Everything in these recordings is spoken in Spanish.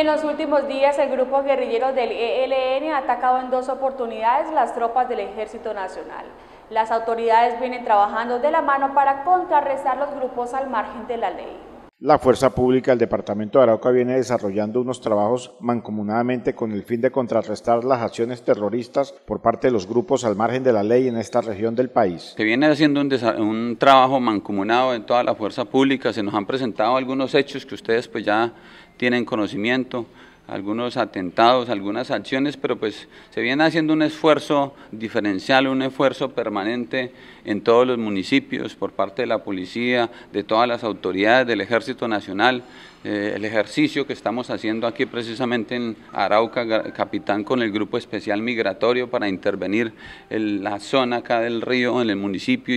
en los últimos días el grupo guerrillero del ELN ha atacado en dos oportunidades las tropas del Ejército Nacional. Las autoridades vienen trabajando de la mano para contrarrestar los grupos al margen de la ley. La Fuerza Pública del Departamento de Arauca viene desarrollando unos trabajos mancomunadamente con el fin de contrarrestar las acciones terroristas por parte de los grupos al margen de la ley en esta región del país. Se viene haciendo un, trabajo mancomunado en toda la Fuerza Pública, se nos han presentado algunos hechos que ustedes pues ya tienen conocimiento, algunos atentados, algunas acciones, pero pues se viene haciendo un esfuerzo diferencial, un esfuerzo permanente en todos los municipios por parte de la policía, de todas las autoridades, del Ejército Nacional, eh, el ejercicio que estamos haciendo aquí precisamente en Arauca, capitán, con el grupo especial migratorio para intervenir en la zona acá del río, en el municipio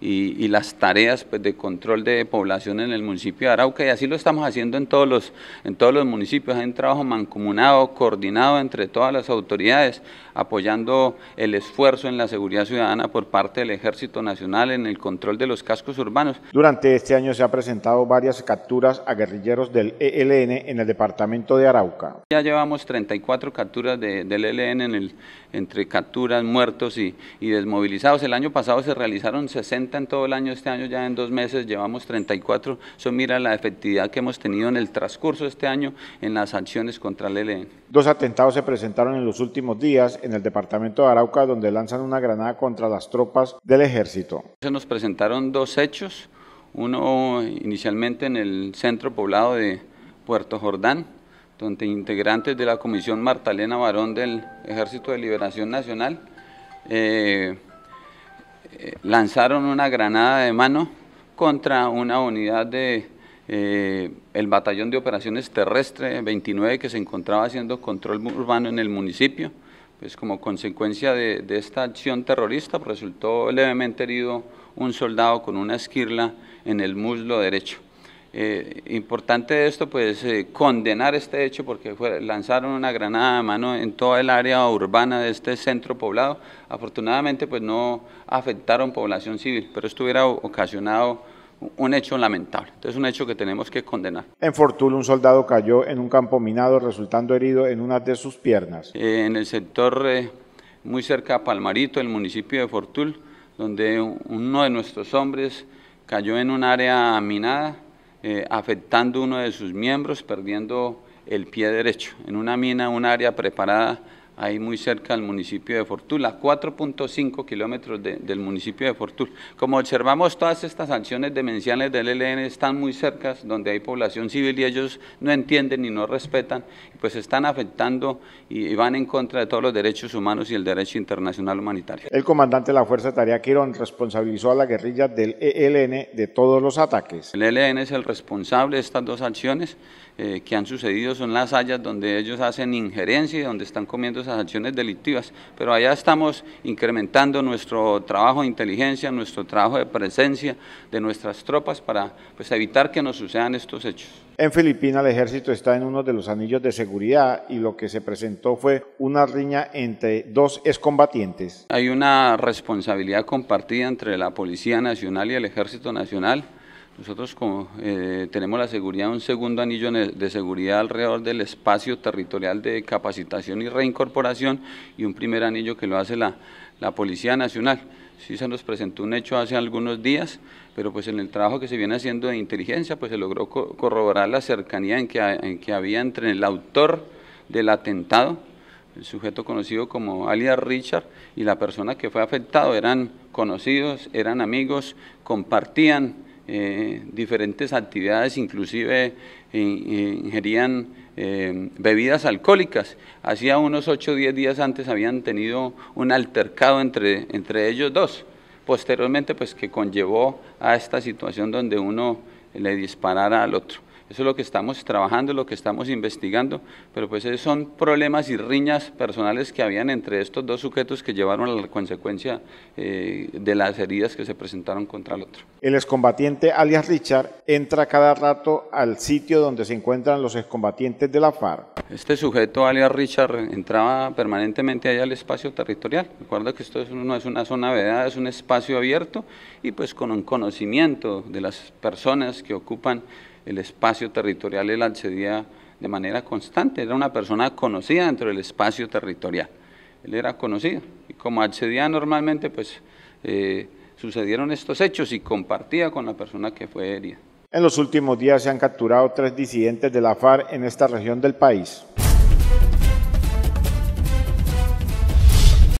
y, las tareas pues, de control de población en el municipio de Arauca y así lo estamos haciendo en todos los, en todos los municipios, hay un trabajo mancomunado, coordinado entre todas las autoridades, apoyando el esfuerzo en la seguridad ciudadana por parte del Ejército Nacional en el control de los cascos urbanos. Durante este año se ha presentado varias capturas a guerrilleros del ELN en el departamento de Arauca. Ya llevamos 34 capturas del ELN en el, entre capturas, muertos y, desmovilizados. El año pasado se realizaron 60 en todo el año, este año ya en dos meses llevamos 34. Eso mira la efectividad que hemos tenido en el transcurso este año en las acciones contra el ELN. Dos atentados se presentaron en los últimos días en el departamento de Arauca donde lanzan una granada contra las tropas del ejército. Se nos presentaron dos hechos uno inicialmente en el centro poblado de Puerto Jordán, donde integrantes de la Comisión Martalena Barón del Ejército de Liberación Nacional eh, eh, lanzaron una granada de mano contra una unidad de eh, el batallón de operaciones terrestres 29 que se encontraba haciendo control urbano en el municipio. Pues como consecuencia de, de esta acción terrorista pues resultó levemente herido un soldado con una esquirla en el muslo derecho. Eh, importante esto, pues eh, condenar este hecho porque lanzaron una granada a mano en toda el área urbana de este centro poblado. Afortunadamente, pues no afectaron población civil, pero esto hubiera ocasionado un hecho lamentable. Entonces, un hecho que tenemos que condenar. En Fortul, un soldado cayó en un campo minado, resultando herido en una de sus piernas. Eh, en el sector muy cerca a Palmarito, el municipio de Fortul, donde uno de nuestros hombres cayó en un área minada, eh, afectando uno de sus miembros, perdiendo el pie derecho. En una mina, un área preparada ahí muy cerca al municipio de Fortul, a 4.5 kilómetros del municipio de Fortul. Como observamos, todas estas acciones demenciales del ELN están muy cerca, donde hay población civil y ellos no entienden y no respetan, pues están afectando y, van en contra de todos los derechos humanos y el derecho internacional humanitario. El comandante de la Fuerza de Tarea Quirón responsabilizó a la guerrilla del ELN de todos los ataques. El ELN es el responsable de estas dos acciones eh, que han sucedido, son las hallas donde ellos hacen injerencia y donde están comiendo esas acciones delictivas, pero allá estamos incrementando nuestro trabajo de inteligencia, nuestro trabajo de presencia de nuestras tropas para pues, evitar que nos sucedan estos hechos. En Filipinas el ejército está en uno de los anillos de seguridad y lo que se presentó fue una riña entre dos excombatientes. Hay una responsabilidad compartida entre la Policía Nacional y el Ejército Nacional nosotros como, eh, tenemos la seguridad, un segundo anillo de seguridad alrededor del espacio territorial de capacitación y reincorporación y un primer anillo que lo hace la, Policía Nacional. Sí se nos presentó un hecho hace algunos días, pero pues en el trabajo que se viene haciendo de inteligencia, pues se logró corroborar la cercanía en que, en que había entre el autor del atentado, el sujeto conocido como alias Richard y la persona que fue afectado eran conocidos, eran amigos, compartían eh, diferentes actividades, inclusive eh, ingerían eh, bebidas alcohólicas. Hacía unos 8 o 10 días antes habían tenido un altercado entre, entre ellos dos. Posteriormente, pues que conllevó a esta situación donde uno le disparara al otro. Eso es lo que estamos trabajando, lo que estamos investigando, pero pues son problemas y riñas personales que habían entre estos dos sujetos que llevaron a la consecuencia eh, de las heridas que se presentaron contra el otro. El excombatiente alias Richard entra cada rato al sitio donde se encuentran los excombatientes de la FARC. Este sujeto alias Richard entraba permanentemente ahí al espacio territorial. Recuerda que esto no es una zona vedada, es un espacio abierto y pues con un conocimiento de las personas que ocupan el espacio territorial él accedía de manera constante, era una persona conocida dentro del espacio territorial, él era conocido, y como accedía normalmente, pues eh, sucedieron estos hechos y compartía con la persona que fue herida. En los últimos días se han capturado tres disidentes de la FARC en esta región del país.